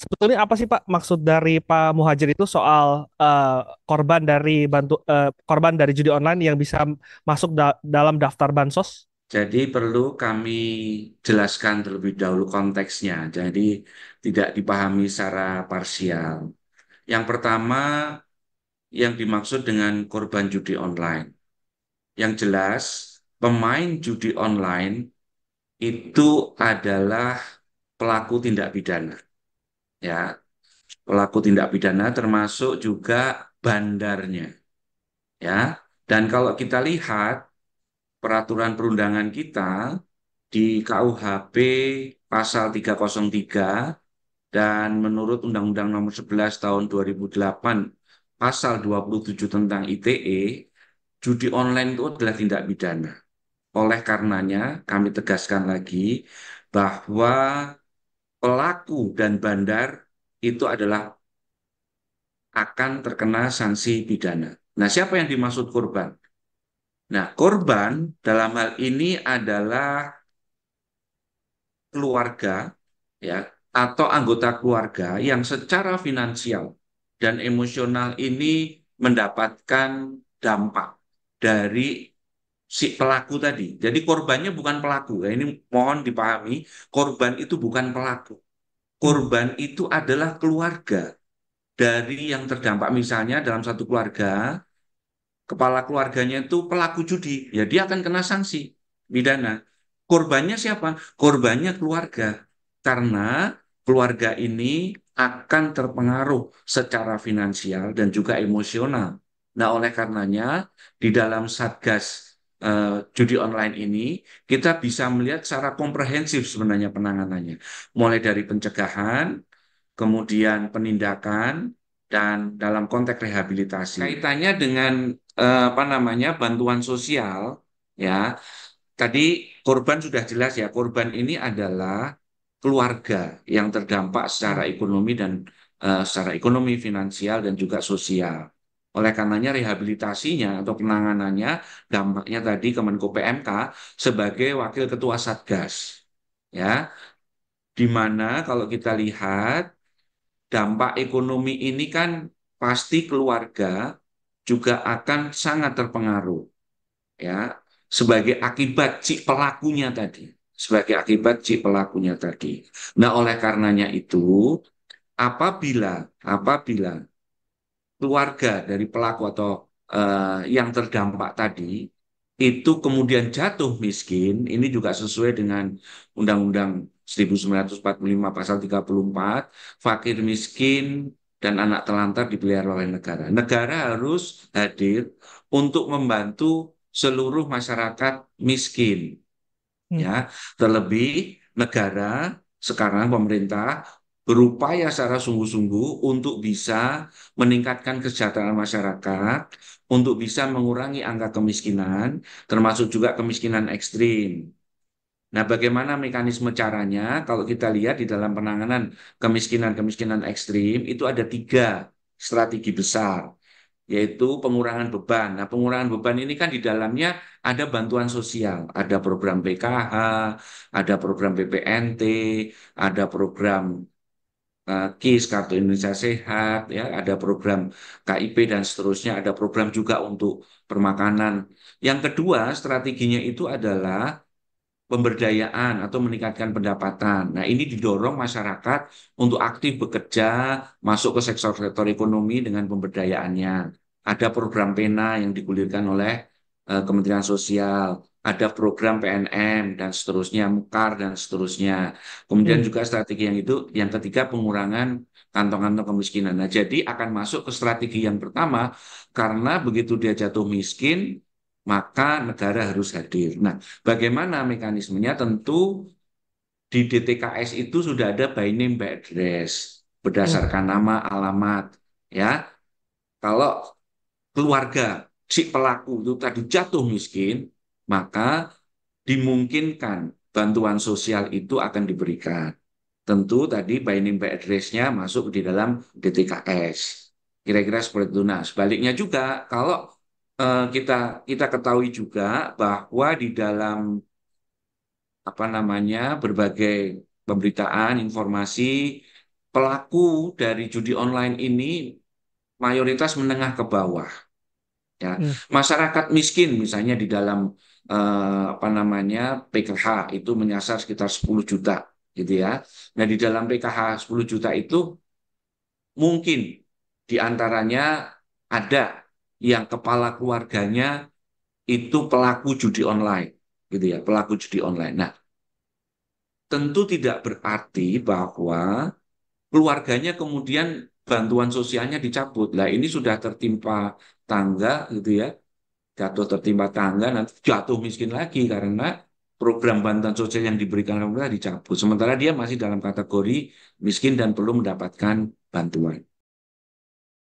Sebetulnya apa sih Pak maksud dari Pak Muhajir itu soal uh, korban dari bantu uh, korban dari judi online yang bisa masuk da dalam daftar bansos? Jadi perlu kami jelaskan terlebih dahulu konteksnya. Jadi tidak dipahami secara parsial. Yang pertama yang dimaksud dengan korban judi online. Yang jelas pemain judi online itu adalah pelaku tindak pidana ya pelaku tindak pidana termasuk juga bandarnya ya dan kalau kita lihat peraturan perundangan kita di KUHP pasal 303 dan menurut Undang-Undang Nomor 11 tahun 2008 pasal 27 tentang ITE judi online itu adalah tindak pidana. Oleh karenanya kami tegaskan lagi bahwa pelaku dan bandar itu adalah akan terkena sanksi pidana. Nah, siapa yang dimaksud korban? Nah, korban dalam hal ini adalah keluarga ya atau anggota keluarga yang secara finansial dan emosional ini mendapatkan dampak dari si pelaku tadi. Jadi korbannya bukan pelaku. Ya, ini mohon dipahami, korban itu bukan pelaku. Korban itu adalah keluarga dari yang terdampak. Misalnya dalam satu keluarga, kepala keluarganya itu pelaku judi, ya dia akan kena sanksi pidana. Korbannya siapa? Korbannya keluarga. Karena keluarga ini akan terpengaruh secara finansial dan juga emosional. Nah, oleh karenanya di dalam Satgas Eh, judi online ini, kita bisa melihat secara komprehensif sebenarnya penanganannya, mulai dari pencegahan, kemudian penindakan, dan dalam konteks rehabilitasi. Kaitannya dengan eh, apa namanya bantuan sosial, ya tadi korban sudah jelas ya korban ini adalah keluarga yang terdampak secara hmm. ekonomi dan uh, secara ekonomi finansial dan juga sosial oleh karenanya rehabilitasinya atau penanganannya dampaknya tadi Kemenko PMK sebagai wakil ketua Satgas. Ya. Di mana kalau kita lihat dampak ekonomi ini kan pasti keluarga juga akan sangat terpengaruh. Ya, sebagai akibat si pelakunya tadi, sebagai akibat si pelakunya tadi. Nah, oleh karenanya itu apabila apabila keluarga dari pelaku atau uh, yang terdampak tadi itu kemudian jatuh miskin, ini juga sesuai dengan Undang-Undang 1945 pasal 34, fakir miskin dan anak telantar dipelihara oleh negara. Negara harus hadir untuk membantu seluruh masyarakat miskin. Hmm. Ya, terlebih negara sekarang pemerintah berupaya secara sungguh-sungguh untuk bisa meningkatkan kesejahteraan masyarakat, untuk bisa mengurangi angka kemiskinan, termasuk juga kemiskinan ekstrim. Nah, bagaimana mekanisme caranya? Kalau kita lihat di dalam penanganan kemiskinan-kemiskinan ekstrim, itu ada tiga strategi besar, yaitu pengurangan beban. Nah, pengurangan beban ini kan di dalamnya ada bantuan sosial, ada program PKH, ada program BPNT, ada program Eh, KIS Kartu Indonesia Sehat ya ada program KIP dan seterusnya ada program juga untuk permakanan yang kedua strateginya itu adalah pemberdayaan atau meningkatkan pendapatan nah ini didorong masyarakat untuk aktif bekerja masuk ke sektor-sektor ekonomi dengan pemberdayaannya ada program pena yang digulirkan oleh uh, Kementerian Sosial ada program PNM dan seterusnya, mukar dan seterusnya. Kemudian hmm. juga strategi yang itu, yang ketiga pengurangan kantong-kantong kemiskinan. Nah, jadi akan masuk ke strategi yang pertama karena begitu dia jatuh miskin, maka negara harus hadir. Nah, bagaimana mekanismenya? Tentu di DTKS itu sudah ada by name by address berdasarkan hmm. nama, alamat, ya. Kalau keluarga si pelaku itu tadi jatuh miskin, maka dimungkinkan bantuan sosial itu akan diberikan. Tentu tadi by name by address-nya masuk di dalam DTKS. Kira-kira seperti itu. Nah, sebaliknya juga kalau eh, kita kita ketahui juga bahwa di dalam apa namanya berbagai pemberitaan, informasi pelaku dari judi online ini mayoritas menengah ke bawah Ya. Hmm. Masyarakat miskin misalnya di dalam eh, apa namanya PKH itu menyasar sekitar 10 juta gitu ya. Nah di dalam PKH 10 juta itu mungkin diantaranya ada yang kepala keluarganya itu pelaku judi online gitu ya pelaku judi online. Nah tentu tidak berarti bahwa keluarganya kemudian bantuan sosialnya dicabut. Lah ini sudah tertimpa tangga gitu ya. Jatuh tertimpa tangga nanti jatuh miskin lagi karena program bantuan sosial yang diberikan pemerintah dicabut. Sementara dia masih dalam kategori miskin dan perlu mendapatkan bantuan.